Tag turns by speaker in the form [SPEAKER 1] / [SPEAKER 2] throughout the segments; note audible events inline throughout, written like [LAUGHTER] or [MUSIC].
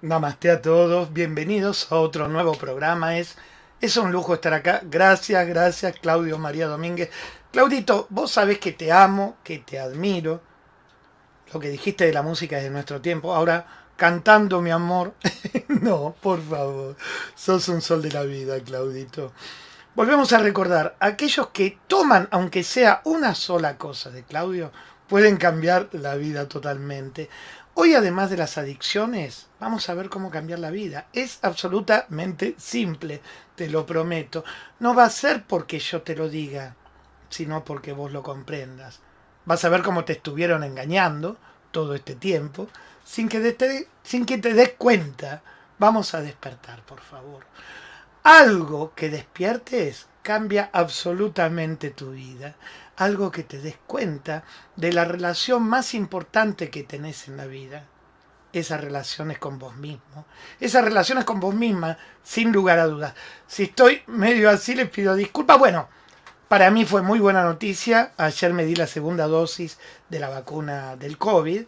[SPEAKER 1] Namaste a todos, bienvenidos a otro nuevo programa. Es, es un lujo estar acá. Gracias, gracias Claudio María Domínguez. Claudito, vos sabés que te amo, que te admiro. Lo que dijiste de la música es de nuestro tiempo. Ahora, cantando mi amor. [LAUGHS] no, por favor. Sos un sol de la vida, Claudito. Volvemos a recordar, aquellos que toman, aunque sea una sola cosa de Claudio, pueden cambiar la vida totalmente. Hoy, además de las adicciones, vamos a ver cómo cambiar la vida. Es absolutamente simple, te lo prometo. No va a ser porque yo te lo diga, sino porque vos lo comprendas. Vas a ver cómo te estuvieron engañando todo este tiempo sin que te, sin que te des cuenta. Vamos a despertar, por favor algo que despiertes cambia absolutamente tu vida, algo que te des cuenta de la relación más importante que tenés en la vida. Esas relaciones con vos mismo. Esas relaciones con vos misma, sin lugar a dudas. Si estoy medio así, les pido disculpas. Bueno, para mí fue muy buena noticia. Ayer me di la segunda dosis de la vacuna del COVID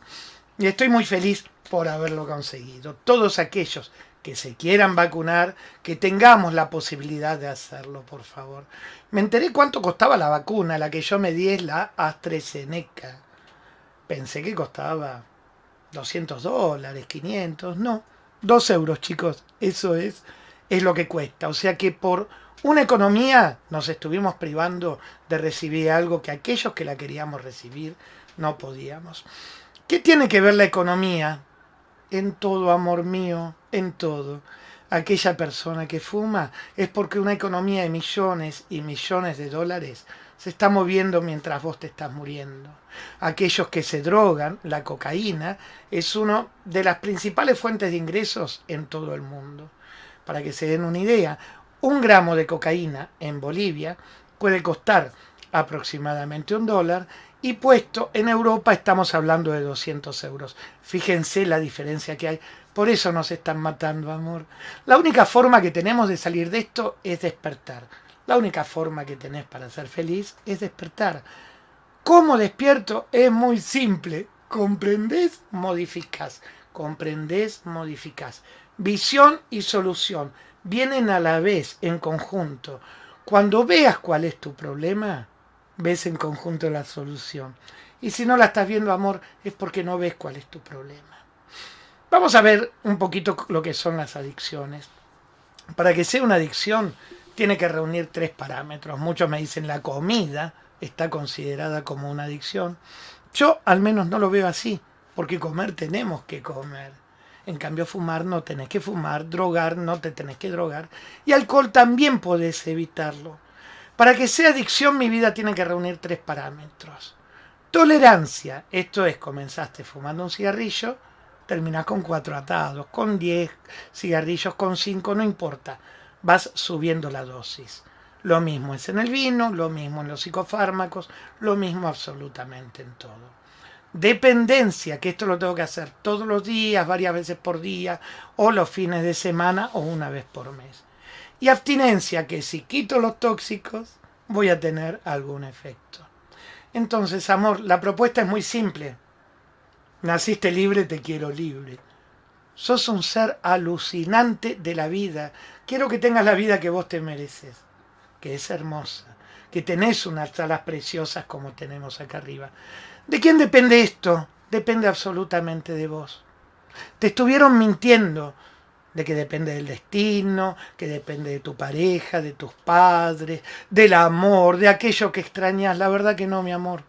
[SPEAKER 1] y estoy muy feliz por haberlo conseguido. Todos aquellos que se quieran vacunar, que tengamos la posibilidad de hacerlo, por favor. Me enteré cuánto costaba la vacuna, la que yo me di es la AstraZeneca. Pensé que costaba 200 dólares, 500, no, 2 euros, chicos, eso es, es lo que cuesta. O sea que por una economía nos estuvimos privando de recibir algo que aquellos que la queríamos recibir no podíamos. ¿Qué tiene que ver la economía en todo amor mío? en todo. Aquella persona que fuma es porque una economía de millones y millones de dólares se está moviendo mientras vos te estás muriendo. Aquellos que se drogan, la cocaína, es una de las principales fuentes de ingresos en todo el mundo. Para que se den una idea, un gramo de cocaína en Bolivia puede costar aproximadamente un dólar y puesto en Europa estamos hablando de 200 euros. Fíjense la diferencia que hay por eso nos están matando, amor. La única forma que tenemos de salir de esto es despertar. La única forma que tenés para ser feliz es despertar. ¿Cómo despierto? Es muy simple. Comprendés, modificás. Comprendés, modificás. Visión y solución vienen a la vez, en conjunto. Cuando veas cuál es tu problema, ves en conjunto la solución. Y si no la estás viendo, amor, es porque no ves cuál es tu problema. Vamos a ver un poquito lo que son las adicciones. Para que sea una adicción, tiene que reunir tres parámetros. Muchos me dicen la comida está considerada como una adicción. Yo al menos no lo veo así, porque comer tenemos que comer. En cambio, fumar no tenés que fumar, drogar no te tenés que drogar. Y alcohol también podés evitarlo. Para que sea adicción, mi vida tiene que reunir tres parámetros. Tolerancia, esto es, comenzaste fumando un cigarrillo, terminás con cuatro atados, con 10 cigarrillos, con cinco, no importa. Vas subiendo la dosis. Lo mismo es en el vino, lo mismo en los psicofármacos, lo mismo absolutamente en todo. Dependencia, que esto lo tengo que hacer todos los días, varias veces por día, o los fines de semana o una vez por mes. Y abstinencia, que si quito los tóxicos, voy a tener algún efecto. Entonces, amor, la propuesta es muy simple. Naciste libre, te quiero libre. Sos un ser alucinante de la vida. Quiero que tengas la vida que vos te mereces, que es hermosa, que tenés unas alas preciosas como tenemos acá arriba. ¿De quién depende esto? Depende absolutamente de vos. Te estuvieron mintiendo de que depende del destino, que depende de tu pareja, de tus padres, del amor, de aquello que extrañas. La verdad que no, mi amor.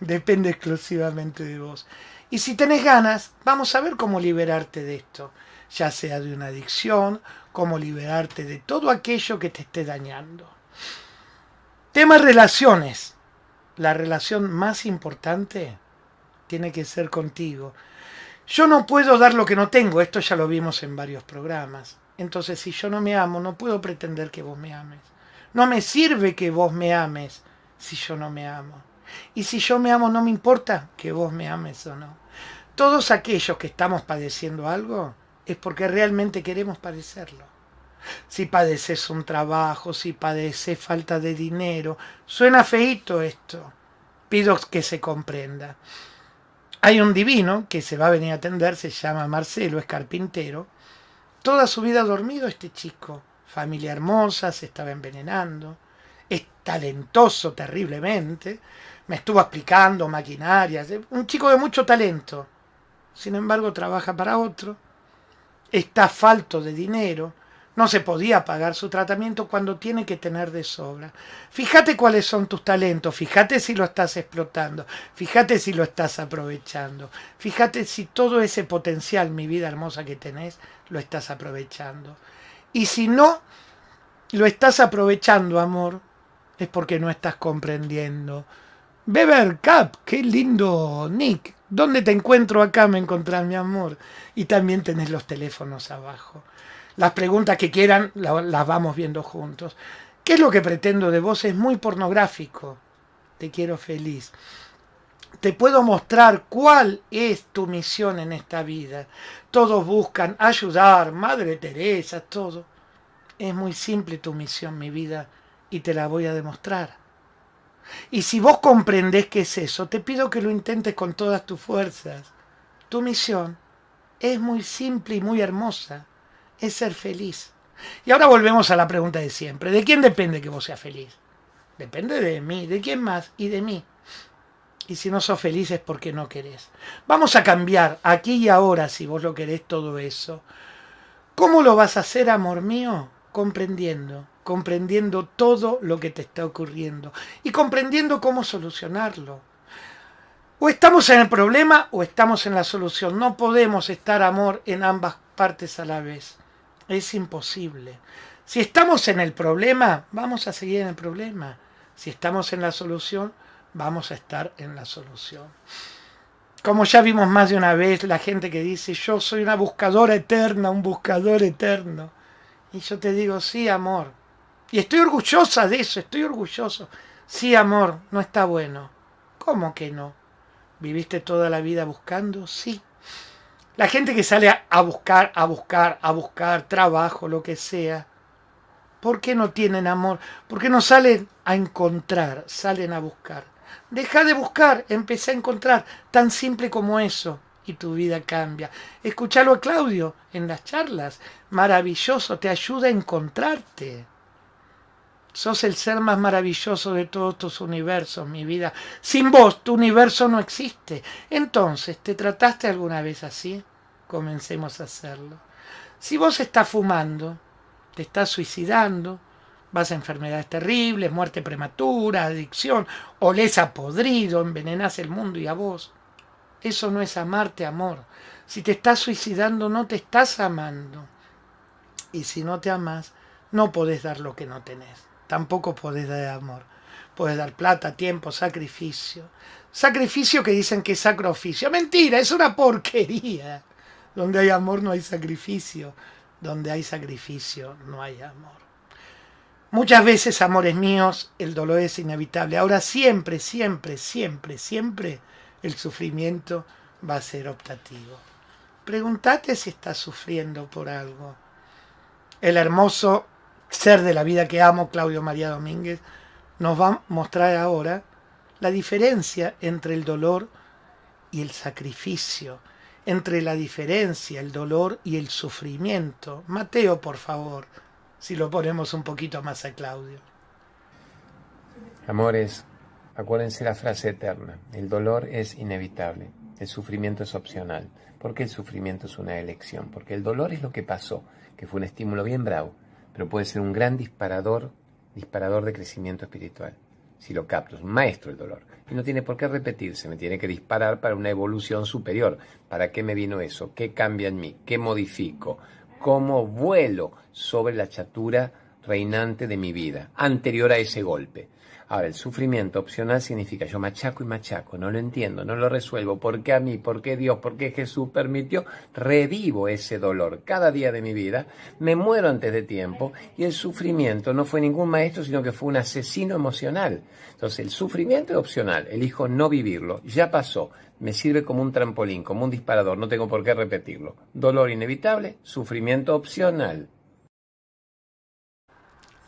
[SPEAKER 1] Depende exclusivamente de vos. Y si tenés ganas, vamos a ver cómo liberarte de esto, ya sea de una adicción, cómo liberarte de todo aquello que te esté dañando. Tema relaciones. La relación más importante tiene que ser contigo. Yo no puedo dar lo que no tengo, esto ya lo vimos en varios programas. Entonces, si yo no me amo, no puedo pretender que vos me ames. No me sirve que vos me ames si yo no me amo. Y si yo me amo, no me importa que vos me ames o no. Todos aquellos que estamos padeciendo algo es porque realmente queremos padecerlo. Si padeces un trabajo, si padeces falta de dinero, suena feito esto. Pido que se comprenda. Hay un divino que se va a venir a atender, se llama Marcelo, es carpintero. Toda su vida ha dormido este chico. Familia hermosa, se estaba envenenando. Es talentoso terriblemente. Me estuvo explicando maquinarias, un chico de mucho talento. Sin embargo, trabaja para otro, está falto de dinero, no se podía pagar su tratamiento cuando tiene que tener de sobra. Fíjate cuáles son tus talentos, fíjate si lo estás explotando, fíjate si lo estás aprovechando, fíjate si todo ese potencial, mi vida hermosa que tenés, lo estás aprovechando. Y si no lo estás aprovechando, amor, es porque no estás comprendiendo Beber Cap, qué lindo nick. ¿Dónde te encuentro acá? Me encontrás, mi amor. Y también tenés los teléfonos abajo. Las preguntas que quieran las vamos viendo juntos. ¿Qué es lo que pretendo de vos? Es muy pornográfico. Te quiero feliz. Te puedo mostrar cuál es tu misión en esta vida. Todos buscan ayudar, Madre Teresa, todo. Es muy simple tu misión, mi vida, y te la voy a demostrar. Y si vos comprendés qué es eso, te pido que lo intentes con todas tus fuerzas. Tu misión es muy simple y muy hermosa. Es ser feliz. Y ahora volvemos a la pregunta de siempre. ¿De quién depende que vos seas feliz? Depende de mí, de quién más y de mí. Y si no sos feliz es porque no querés. Vamos a cambiar aquí y ahora, si vos lo querés, todo eso. ¿Cómo lo vas a hacer, amor mío? Comprendiendo comprendiendo todo lo que te está ocurriendo y comprendiendo cómo solucionarlo. O estamos en el problema o estamos en la solución. No podemos estar amor en ambas partes a la vez. Es imposible. Si estamos en el problema, vamos a seguir en el problema. Si estamos en la solución, vamos a estar en la solución. Como ya vimos más de una vez, la gente que dice, yo soy una buscadora eterna, un buscador eterno. Y yo te digo, sí, amor, y estoy orgullosa de eso, estoy orgulloso. Sí, amor, no está bueno. ¿Cómo que no? ¿Viviste toda la vida buscando? Sí. La gente que sale a buscar, a buscar, a buscar trabajo, lo que sea. ¿Por qué no tienen amor? ¿Por qué no salen a encontrar? Salen a buscar. Deja de buscar, empecé a encontrar. Tan simple como eso. Y tu vida cambia. Escúchalo a Claudio en las charlas. Maravilloso, te ayuda a encontrarte. Sos el ser más maravilloso de todos tus universos, mi vida. Sin vos, tu universo no existe. Entonces, ¿te trataste alguna vez así? Comencemos a hacerlo. Si vos estás fumando, te estás suicidando, vas a enfermedades terribles, muerte prematura, adicción, olés a podrido, envenenás el mundo y a vos. Eso no es amarte, amor. Si te estás suicidando, no te estás amando. Y si no te amas, no podés dar lo que no tenés tampoco podés dar amor. Puedes dar plata, tiempo, sacrificio. Sacrificio que dicen que es sacrificio. Mentira, es una porquería. Donde hay amor no hay sacrificio. Donde hay sacrificio no hay amor. Muchas veces, amores míos, el dolor es inevitable. Ahora siempre, siempre, siempre, siempre el sufrimiento va a ser optativo. Pregúntate si estás sufriendo por algo. El hermoso ser de la vida que amo, Claudio María Domínguez, nos va a mostrar ahora la diferencia entre el dolor y el sacrificio, entre la diferencia, el dolor y el sufrimiento. Mateo, por favor, si lo ponemos un poquito más a Claudio.
[SPEAKER 2] Amores, acuérdense la frase eterna, el dolor es inevitable, el sufrimiento es opcional, porque el sufrimiento es una elección, porque el dolor es lo que pasó, que fue un estímulo bien bravo, pero puede ser un gran disparador, disparador de crecimiento espiritual, si lo capto, maestro el dolor. Y no tiene por qué repetirse, me tiene que disparar para una evolución superior. ¿Para qué me vino eso? ¿Qué cambia en mí? ¿Qué modifico? ¿Cómo vuelo sobre la chatura reinante de mi vida, anterior a ese golpe? Ahora, el sufrimiento opcional significa yo machaco y machaco, no lo entiendo, no lo resuelvo, ¿por qué a mí? ¿Por qué Dios? ¿Por qué Jesús permitió? Revivo ese dolor cada día de mi vida, me muero antes de tiempo y el sufrimiento no fue ningún maestro, sino que fue un asesino emocional. Entonces, el sufrimiento es opcional, elijo no vivirlo, ya pasó, me sirve como un trampolín, como un disparador, no tengo por qué repetirlo. Dolor inevitable, sufrimiento opcional.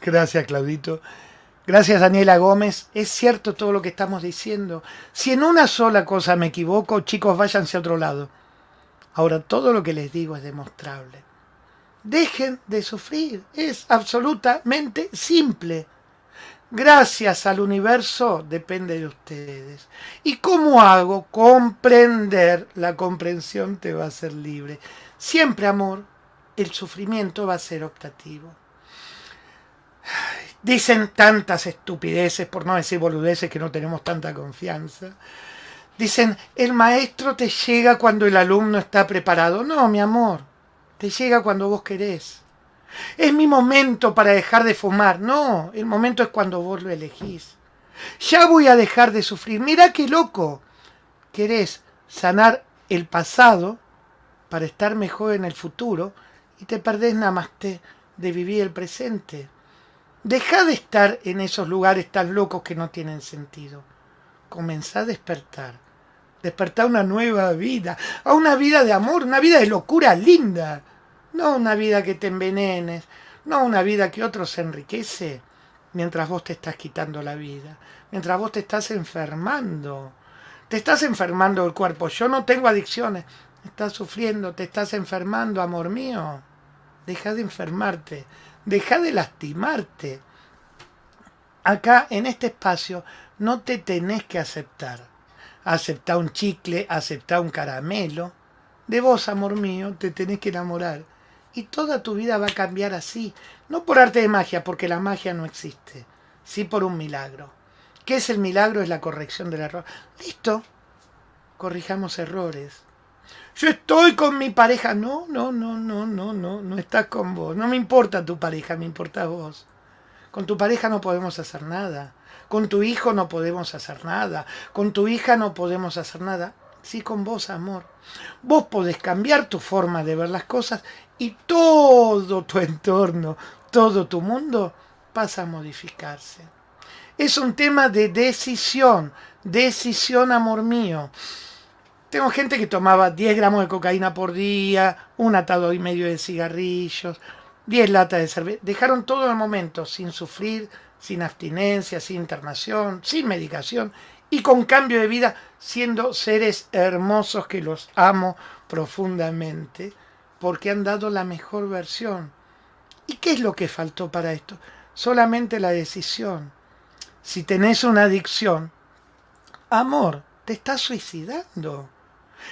[SPEAKER 1] Gracias, Claudito. Gracias Daniela Gómez. Es cierto todo lo que estamos diciendo. Si en una sola cosa me equivoco, chicos, váyanse a otro lado. Ahora todo lo que les digo es demostrable. Dejen de sufrir. Es absolutamente simple. Gracias al universo depende de ustedes. ¿Y cómo hago? Comprender. La comprensión te va a ser libre. Siempre, amor, el sufrimiento va a ser optativo. Dicen tantas estupideces, por no decir boludeces, que no tenemos tanta confianza. Dicen, el maestro te llega cuando el alumno está preparado. No, mi amor, te llega cuando vos querés. Es mi momento para dejar de fumar. No, el momento es cuando vos lo elegís. Ya voy a dejar de sufrir. Mira qué loco. Querés sanar el pasado para estar mejor en el futuro y te perdés nada más de vivir el presente. Deja de estar en esos lugares tan locos que no tienen sentido. Comenzá a despertar. Despertar una nueva vida. A una vida de amor, una vida de locura linda. No una vida que te envenenes. No una vida que otros se enriquece mientras vos te estás quitando la vida. Mientras vos te estás enfermando. Te estás enfermando el cuerpo. Yo no tengo adicciones. Estás sufriendo, te estás enfermando, amor mío. Deja de enfermarte deja de lastimarte. Acá en este espacio no te tenés que aceptar. aceptá un chicle, aceptá un caramelo. De vos, amor mío, te tenés que enamorar. Y toda tu vida va a cambiar así. No por arte de magia, porque la magia no existe. Sí por un milagro. ¿Qué es el milagro? Es la corrección del error. Listo. Corrijamos errores yo estoy con mi pareja. No, no, no, no, no, no, no estás con vos. No me importa tu pareja, me importa vos. Con tu pareja no podemos hacer nada. Con tu hijo no podemos hacer nada. Con tu hija no podemos hacer nada. Sí, con vos, amor. Vos podés cambiar tu forma de ver las cosas y todo tu [LAUGHS] entorno, todo tu mundo pasa a modificarse. Es un tema de decisión, decisión, amor mío. Tengo gente que tomaba 10 gramos de cocaína por día, un atado y medio de cigarrillos, 10 latas de cerveza. Dejaron todo el momento, sin sufrir, sin abstinencia, sin internación, sin medicación y con cambio de vida, siendo seres hermosos que los amo profundamente porque han dado la mejor versión. ¿Y qué es lo que faltó para esto? Solamente la decisión. Si tenés una adicción, amor, te estás suicidando.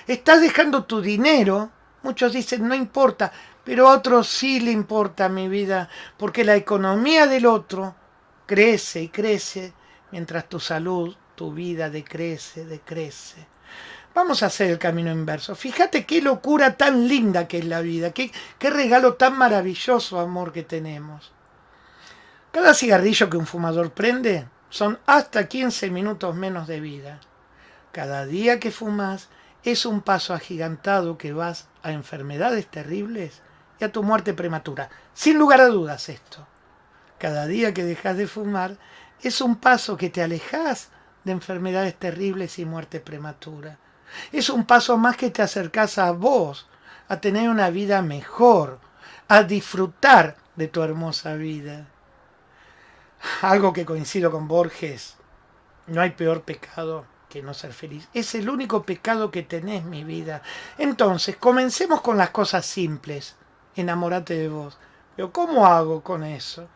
[SPEAKER 1] Estás dejando tu dinero. Muchos dicen, no importa, pero a otros sí le importa mi vida, porque la economía del otro crece y crece, mientras tu salud, tu vida decrece, decrece. Vamos a hacer el camino inverso. Fíjate qué locura tan linda que es la vida, qué, qué regalo tan maravilloso, amor, que tenemos. Cada cigarrillo que un fumador prende son hasta 15 minutos menos de vida. Cada día que fumas es un paso agigantado que vas a enfermedades terribles y a tu muerte prematura. Sin lugar a dudas esto. Cada día que dejas de fumar es un paso que te alejas de enfermedades terribles y muerte prematura. Es un paso más que te acercas a vos, a tener una vida mejor, a disfrutar de tu hermosa vida. Algo que coincido con Borges, no hay peor pecado que no ser feliz. Es el único pecado que tenés, mi vida. Entonces, comencemos con las cosas simples. enamórate de vos. Pero ¿cómo hago con eso?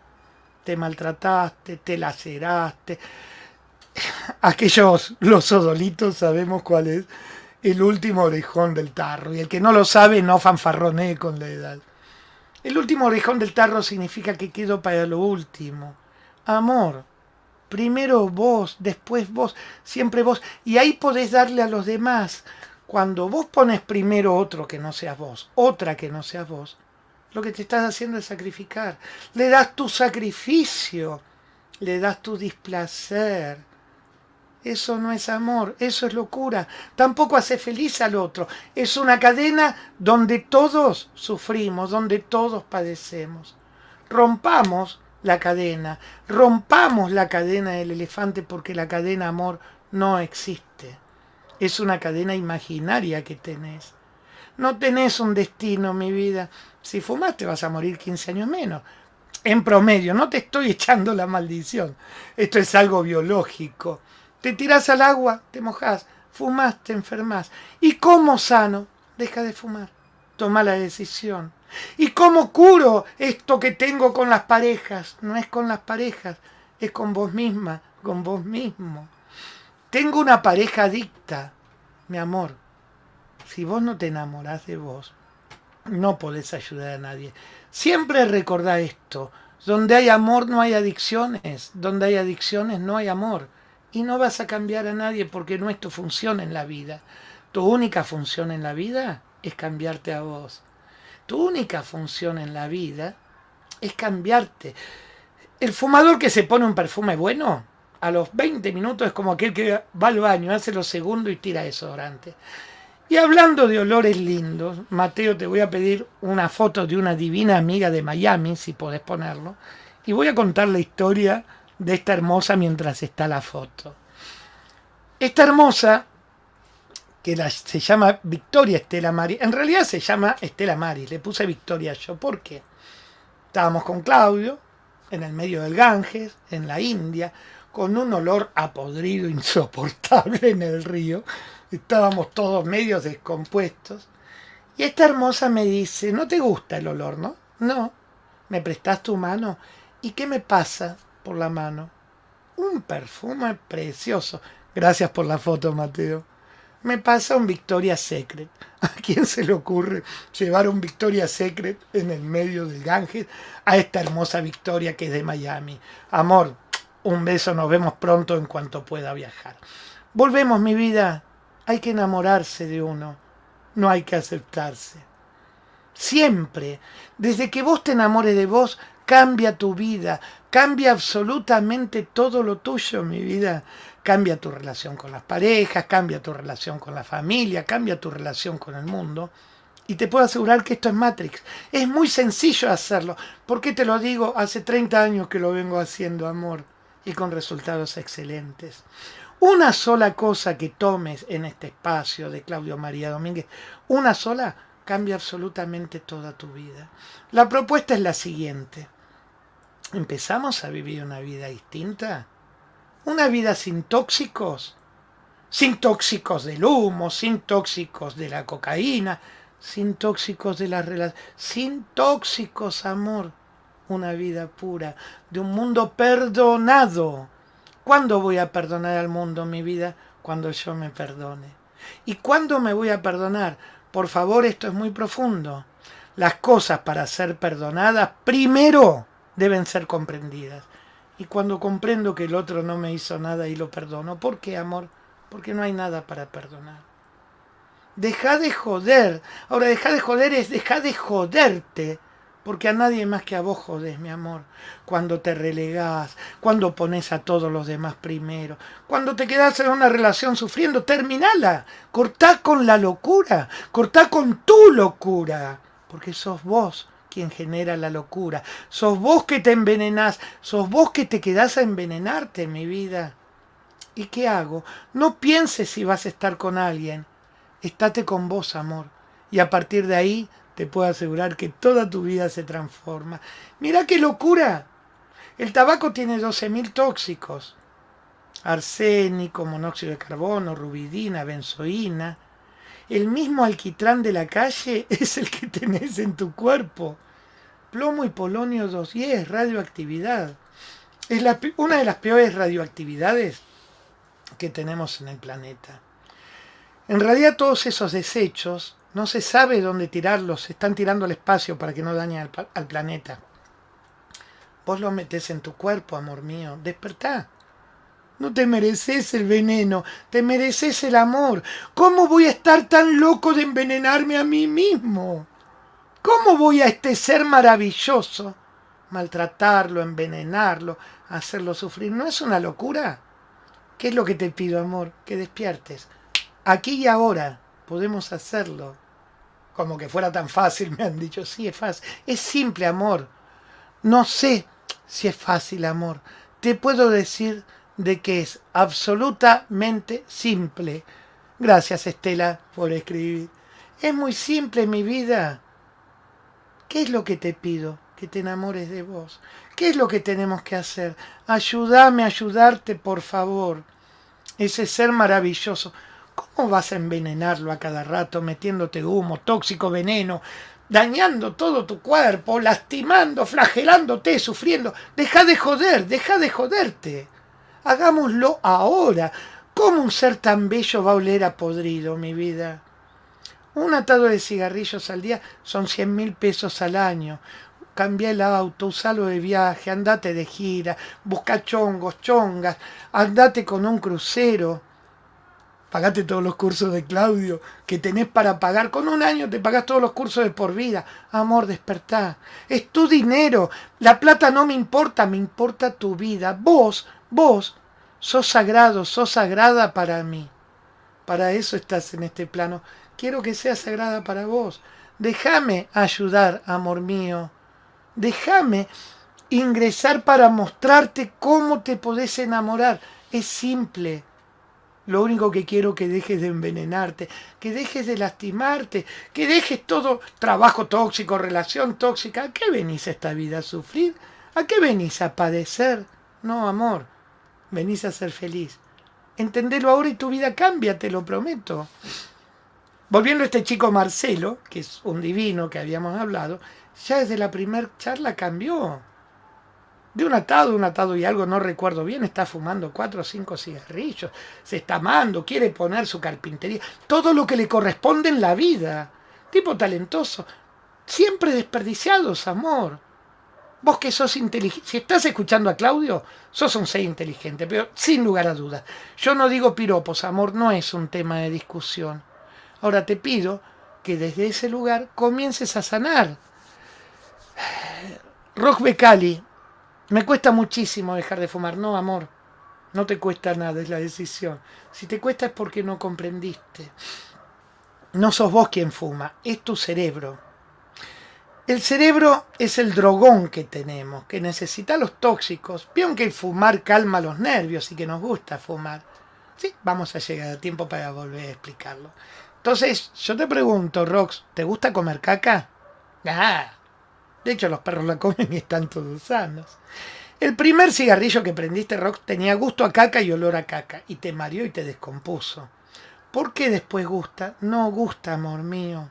[SPEAKER 1] Te maltrataste, te laceraste. [LAUGHS] Aquellos, los odolitos, sabemos cuál es el último orejón del tarro. Y el que no lo sabe, no fanfarrone con la edad. El último orejón del tarro significa que quedo para lo último. Amor, Primero vos, después vos, siempre vos. Y ahí podés darle a los demás. Cuando vos pones primero otro que no seas vos, otra que no seas vos, lo que te estás haciendo es sacrificar. Le das tu sacrificio, le das tu displacer. Eso no es amor, eso es locura. Tampoco hace feliz al otro. Es una cadena donde todos sufrimos, donde todos padecemos. Rompamos la cadena, rompamos la cadena del elefante porque la cadena amor no existe. Es una cadena imaginaria que tenés. No tenés un destino, mi vida. Si fumas te vas a morir 15 años menos. En promedio, no te estoy [LAUGHS] echando la maldición. Esto es algo biológico. Te tirás al agua, te mojás, fumas te enfermas. ¿Y cómo sano? Deja de fumar toma la decisión. ¿Y cómo curo esto que tengo con las parejas? No es con las parejas, es con vos misma, con vos mismo. Tengo una pareja adicta, mi amor. Si vos no te enamorás de vos, no podés ayudar a nadie. Siempre recordá esto. Donde hay amor no hay adicciones. Donde hay adicciones no hay amor. Y no vas a cambiar a nadie porque no es tu función en la vida. Tu única función en la vida es cambiarte a vos. Tu única función en la vida es cambiarte. El fumador que se pone un perfume bueno, a los 20 minutos es como aquel que va al baño, hace lo segundo y tira desodorante. Y hablando de olores lindos, Mateo, te voy a pedir una foto de una divina amiga de Miami, si podés ponerlo, y voy a contar la historia de esta hermosa mientras está la foto. Esta hermosa que se llama Victoria Estela Mari, En realidad se llama Estela Mari, le puse Victoria yo porque estábamos con Claudio en el medio del Ganges, en la India, con un olor apodrido insoportable en el río. Estábamos todos medio descompuestos. Y esta hermosa me dice, ¿no te gusta el olor, no? No. ¿Me prestas tu mano? ¿Y qué me pasa por la mano? Un perfume precioso. Gracias por la foto, Mateo me pasa un Victoria Secret. [LAUGHS] ¿A quién se le ocurre llevar un Victoria Secret en el medio del Ganges a esta hermosa Victoria que es de Miami? Amor, un beso, nos vemos pronto en cuanto pueda viajar. Volvemos, mi vida. Hay que enamorarse de uno, no hay que aceptarse. Siempre, desde que vos te enamores de vos, cambia tu vida, cambia absolutamente todo lo tuyo, mi vida. Cambia tu relación con las parejas, cambia tu relación con la familia, cambia tu relación con el mundo. Y te puedo asegurar que esto es Matrix. Es muy sencillo hacerlo. ¿Por qué te lo digo? Hace 30 años que lo vengo haciendo, amor, y con resultados excelentes. Una sola cosa que tomes en este espacio de Claudio María Domínguez, una sola, cambia absolutamente toda tu vida. La propuesta es la siguiente. ¿Empezamos a vivir una vida distinta? una vida sin tóxicos, sin tóxicos del humo, sin tóxicos de la cocaína, sin tóxicos de las relaciones, sin tóxicos, amor, una vida pura, de un mundo perdonado. ¿Cuándo voy a perdonar al mundo mi vida? Cuando yo me perdone. ¿Y cuándo me voy a perdonar? Por favor, esto es muy profundo. Las cosas para ser perdonadas primero deben ser comprendidas. Y cuando comprendo que el otro no me hizo nada y lo perdono, ¿por qué, amor? Porque no hay nada para perdonar. Deja de joder. Ahora, deja de joder es dejar de joderte. Porque a nadie más que a vos jodés, mi amor. Cuando te relegás, cuando pones a todos los demás primero, cuando te quedás en una relación sufriendo, terminala. Cortá con la locura, cortá con tu locura. Porque sos vos quien genera la locura. Sos vos que te envenenás, sos vos que te quedás a envenenarte, mi vida. ¿Y qué hago? No pienses si vas a estar con alguien. Estate con vos, amor. Y a partir de ahí te puedo asegurar que toda tu vida se transforma. Mira qué locura. El tabaco tiene 12.000 tóxicos. Arsénico, monóxido de carbono, rubidina, benzoína. El mismo alquitrán de la calle [LAUGHS] es el que tenés en tu cuerpo. Plomo y polonio 210, radioactividad. Es una de las peores radioactividades que tenemos en el planeta. En realidad todos esos desechos no se sabe dónde tirarlos, se están tirando al espacio para que no dañen al, planeta. Vos los metés en tu cuerpo, amor mío, despertá. No te mereces el veneno, te mereces el amor. ¿Cómo voy a estar tan loco de envenenarme a mí mismo? ¿Cómo voy a este ser maravilloso? Maltratarlo, envenenarlo, hacerlo sufrir, ¿no es una locura? ¿Qué es lo que te pido, amor? Que despiertes. Aquí y ahora podemos hacerlo. Como que fuera tan fácil, me han dicho. Sí, es fácil. Es simple, amor. No sé si es fácil, amor. Te puedo decir de que es absolutamente simple. Gracias Estela por escribir. Es muy simple mi vida. ¿Qué es lo que te pido? Que te enamores de vos. ¿Qué es lo que tenemos que hacer? Ayúdame a ayudarte, por favor. Ese ser maravilloso. ¿Cómo vas a envenenarlo a cada rato metiéndote humo, tóxico veneno, dañando todo tu cuerpo, lastimando, flagelándote, sufriendo? Deja de joder, deja de joderte. Hagámoslo ahora. ¿Cómo un ser tan bello va a oler a podrido, mi vida? Un atado de cigarrillos al día son cien mil pesos al año. Cambia el auto, usalo de viaje, andate de gira, busca chongos, chongas, andate con un crucero pagate todos los cursos de Claudio que tenés para pagar. Con un año te pagás todos los cursos de por vida. Amor, despertá. Es tu dinero. La plata no me importa, me importa tu vida. Vos, vos, sos sagrado, sos sagrada para mí. Para eso estás en este plano. Quiero que sea sagrada para vos. Déjame ayudar, amor mío. Déjame ingresar para mostrarte cómo te podés enamorar. Es simple. Lo único que quiero que dejes de envenenarte, que dejes de lastimarte, que dejes todo trabajo tóxico, relación tóxica. ¿A qué venís a esta vida a sufrir? ¿A qué venís a padecer? No, amor, venís a ser feliz. Entendelo ahora y tu vida cambia, te lo prometo. Volviendo a este chico Marcelo, que es un divino que habíamos hablado, ya desde la primera charla cambió de un atado, un atado y algo, no recuerdo bien, está fumando cuatro o cinco cigarrillos, se está amando, quiere poner su carpintería, todo lo que le corresponde en la vida. Tipo talentoso, siempre desperdiciados, amor. Vos que sos inteligente, si estás escuchando a Claudio, sos un ser inteligente, pero sin lugar a dudas. Yo no digo piropos, amor, no es un tema de discusión. Ahora te pido que desde ese lugar comiences a sanar. Rock Becali, me cuesta muchísimo dejar de fumar. No, amor, no te cuesta nada, es la decisión. Si te cuesta es porque no comprendiste. No sos vos quien fuma, es tu cerebro. El cerebro es el drogón que tenemos, que necesita los tóxicos. Vieron que el fumar calma los nervios y que nos gusta fumar. Sí, vamos a llegar a tiempo para volver a explicarlo. Entonces, yo te pregunto, Rox, ¿te gusta comer caca? Ah, de hecho, los perros la comen y están todos sanos. El primer cigarrillo que prendiste, Rox, tenía gusto a caca y olor a caca, y te mareó y te descompuso. ¿Por qué después gusta? No gusta, amor mío.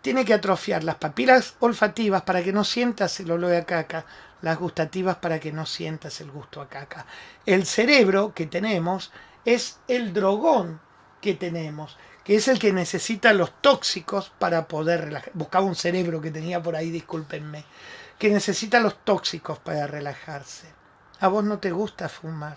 [SPEAKER 1] Tiene que atrofiar las papilas olfativas para que no sientas el olor a caca, las gustativas para que no sientas el gusto a caca. El cerebro que tenemos es el drogón que tenemos que es el que necesita los tóxicos para poder relajarse... Buscaba un cerebro que tenía por ahí, discúlpenme. Que necesita los tóxicos para relajarse. A vos no te gusta fumar.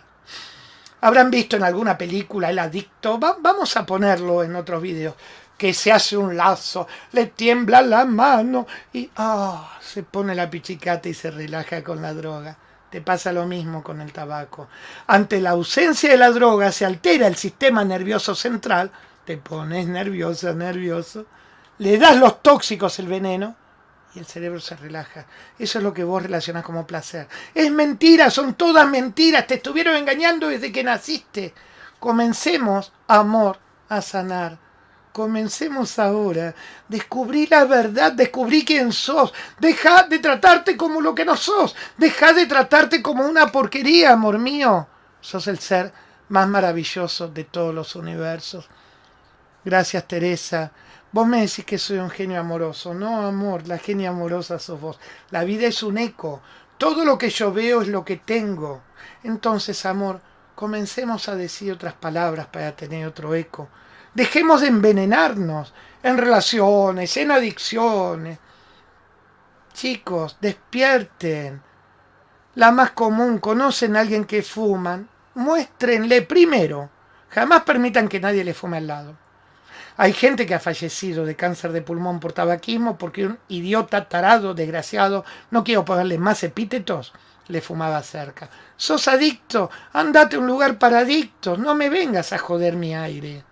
[SPEAKER 1] Habrán visto en alguna película el adicto, vamos a ponerlo en otros vídeos, que se hace un lazo, le tiembla la mano y ah, se pone la pichicata y se relaja con la droga. Te pasa lo mismo con el tabaco. Ante la ausencia de la droga se altera el sistema nervioso central te pones nervioso, nervioso, le das los tóxicos el veneno y el cerebro se relaja. Eso es lo que vos relacionás como placer. Es mentira, son todas mentiras, te estuvieron engañando desde que naciste. Comencemos, amor, a sanar. Comencemos ahora. Descubrí la verdad, descubrí quién sos. Deja de tratarte como lo que no sos. Deja de tratarte como una porquería, amor mío. Sos el ser más maravilloso de todos los universos. Gracias, Teresa. Vos me decís que soy un genio amoroso. No, amor, la genia amorosa sos vos. La vida es un eco. Todo lo que yo veo es lo que tengo. Entonces, amor, comencemos a decir otras palabras para tener otro eco. Dejemos de envenenarnos en relaciones, en adicciones. Chicos, despierten. La más común, conocen a alguien que fuman, muéstrenle primero. Jamás permitan que nadie le fume al lado. Hay gente que ha fallecido de cáncer de pulmón por tabaquismo porque un idiota, tarado, desgraciado, no quiero ponerle más epítetos, le fumaba cerca. Sos adicto, andate a un lugar para adictos, no me vengas a joder mi aire.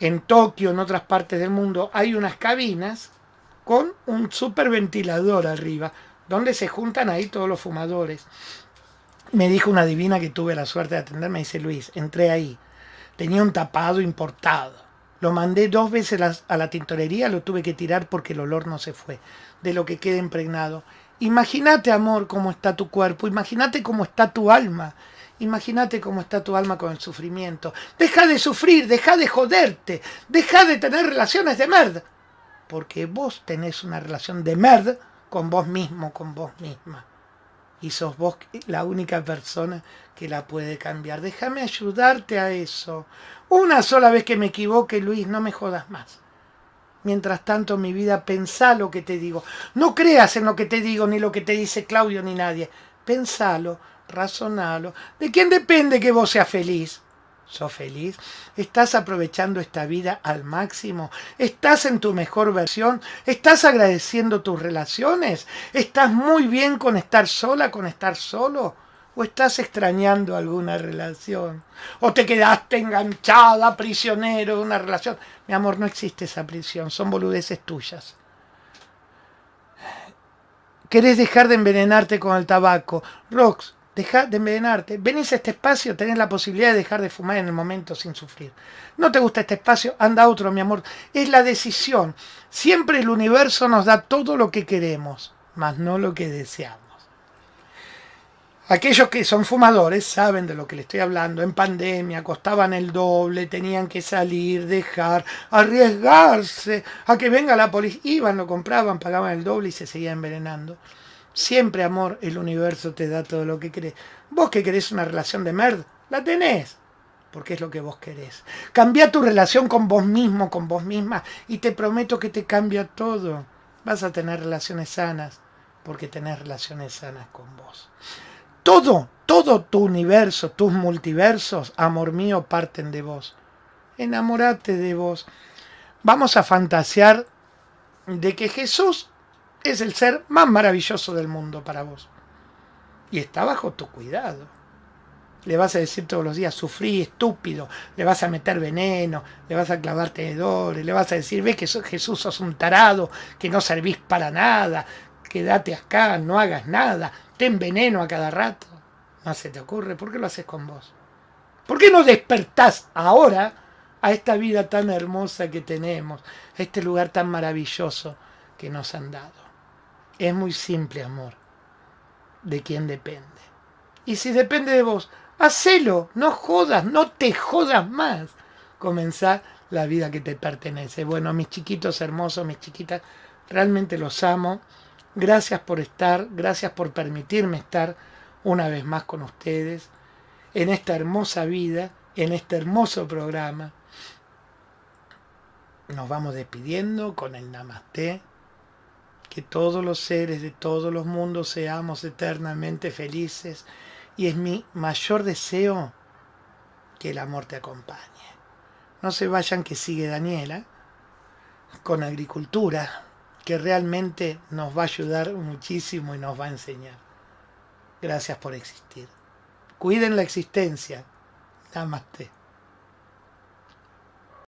[SPEAKER 1] En Tokio, en otras partes del mundo, hay unas cabinas con un superventilador arriba, donde se juntan ahí todos los fumadores. Me dijo una divina que tuve la suerte de atenderme, dice Luis, entré ahí, tenía un tapado importado lo mandé dos veces a la tintorería, lo tuve que tirar porque el olor no se fue, de lo que queda impregnado. Imagínate, amor, cómo está tu cuerpo, imagínate cómo está tu alma, imagínate cómo está tu alma con el sufrimiento. Deja de sufrir, deja de joderte, deja de tener relaciones de merda, porque vos tenés una relación de merda con vos mismo, con vos misma y sos vos la única persona que la puede cambiar. Déjame ayudarte a eso. Una sola vez que me equivoque, Luis, no me jodas más. Mientras tanto, mi vida, pensá lo que te digo. No creas en lo que te digo, ni lo que te dice Claudio, ni nadie. Pensalo, razonalo. ¿De quién depende que vos seas feliz? ¿Sos feliz? ¿Estás aprovechando esta vida al máximo? ¿Estás en tu mejor versión? ¿Estás agradeciendo tus relaciones? ¿Estás muy bien con estar sola, con estar solo? ¿O estás extrañando alguna relación? ¿O te quedaste enganchada, prisionero de una relación? Mi amor, no existe esa prisión, son boludeces tuyas. ¿Querés dejar de envenenarte con el tabaco? Rox, deja de envenenarte, venís a este espacio, tenés la posibilidad de dejar de fumar en el momento sin sufrir. No te gusta este espacio, anda otro, mi amor. Es la decisión. Siempre el universo nos da todo lo que queremos, mas no lo que deseamos. Aquellos que son fumadores saben de lo que le estoy hablando. En pandemia costaban el doble, tenían que salir, dejar, arriesgarse a que venga la policía. Iban, lo compraban, pagaban el doble y se seguían envenenando. Siempre, amor, el universo te da todo lo que querés. Vos que querés una relación de merda, la tenés, porque es lo que vos querés. Cambia tu relación con vos mismo, con vos misma, y te prometo que te cambia todo. Vas a tener relaciones sanas, porque tenés relaciones sanas con vos. Todo, todo tu universo, tus multiversos, amor mío, parten de vos. Enamorate de vos. Vamos a fantasear de que Jesús es el ser más maravilloso del mundo para vos. Y está bajo tu cuidado. Le vas a decir todos los días, sufrí, estúpido, le vas a meter veneno, le vas a clavarte clavar tenedores, le vas a decir, ves que Jesús sos un tarado, que no servís para nada, quédate acá, no hagas nada, Ten veneno a cada rato. No se te ocurre, ¿por qué lo haces con vos? ¿Por qué no despertás ahora a esta vida tan hermosa que tenemos, a este lugar tan maravilloso que nos han dado? Es muy simple, amor, de quién depende. Y si depende de vos, hacelo, no jodas, no te jodas más. Comenzá la vida que te pertenece. Bueno, mis chiquitos hermosos, mis chiquitas, realmente los amo. Gracias por estar, gracias por permitirme estar una vez más con ustedes en esta hermosa vida, en este hermoso programa. Nos vamos despidiendo con el namaste que todos los seres de todos los mundos seamos eternamente felices y es mi mayor deseo que el amor te acompañe. No se vayan que sigue Daniela con agricultura, que realmente nos va a ayudar muchísimo y nos va a enseñar. Gracias por existir. Cuiden la existencia. Namaste.